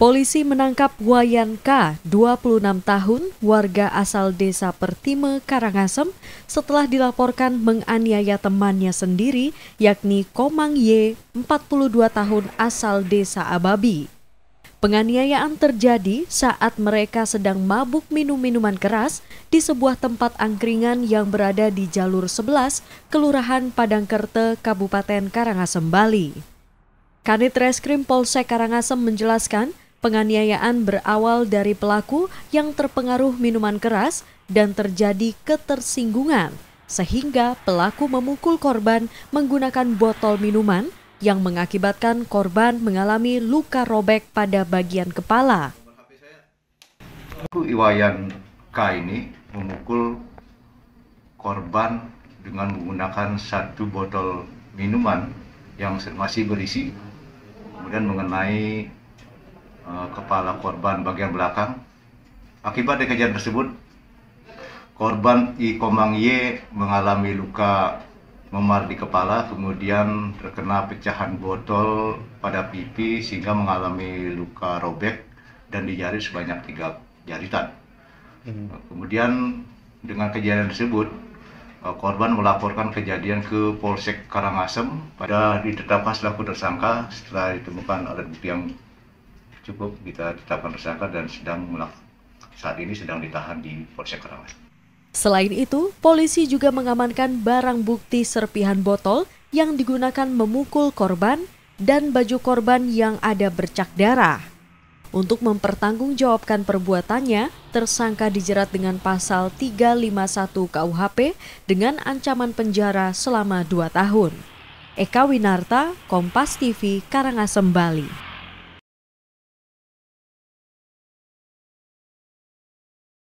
Polisi menangkap Wayan K, 26 tahun, warga asal desa Pertime, Karangasem, setelah dilaporkan menganiaya temannya sendiri, yakni Komang Y, 42 tahun, asal desa Ababi. Penganiayaan terjadi saat mereka sedang mabuk minum minuman keras di sebuah tempat angkringan yang berada di jalur 11, Kelurahan Padangkerte, Kabupaten Karangasem, Bali. Kanit Reskrim Polsek Karangasem menjelaskan, Penganiayaan berawal dari pelaku yang terpengaruh minuman keras dan terjadi ketersinggungan, sehingga pelaku memukul korban menggunakan botol minuman yang mengakibatkan korban mengalami luka robek pada bagian kepala. Iwayan K ini memukul korban dengan menggunakan satu botol minuman yang masih berisi, kemudian mengenai Eh, kepala korban bagian belakang. Akibat dari kejadian tersebut, korban I Komang Y mengalami luka memar di kepala, kemudian terkena pecahan botol pada pipi sehingga mengalami luka robek dan di jari sebanyak tiga jaritan. Hmm. Kemudian dengan kejadian tersebut, eh, korban melaporkan kejadian ke Polsek Karangasem pada ditetapkan selaku tersangka setelah ditemukan alat bukti yang cukup kita tetapkan tersangka dan sedang saat ini sedang ditahan di Polsek Karawang. Selain itu, polisi juga mengamankan barang bukti serpihan botol yang digunakan memukul korban dan baju korban yang ada bercak darah. Untuk mempertanggungjawabkan perbuatannya, tersangka dijerat dengan pasal 351 KUHP dengan ancaman penjara selama 2 tahun. Eka Winarta, Kompas TV, Karangasem, Bali.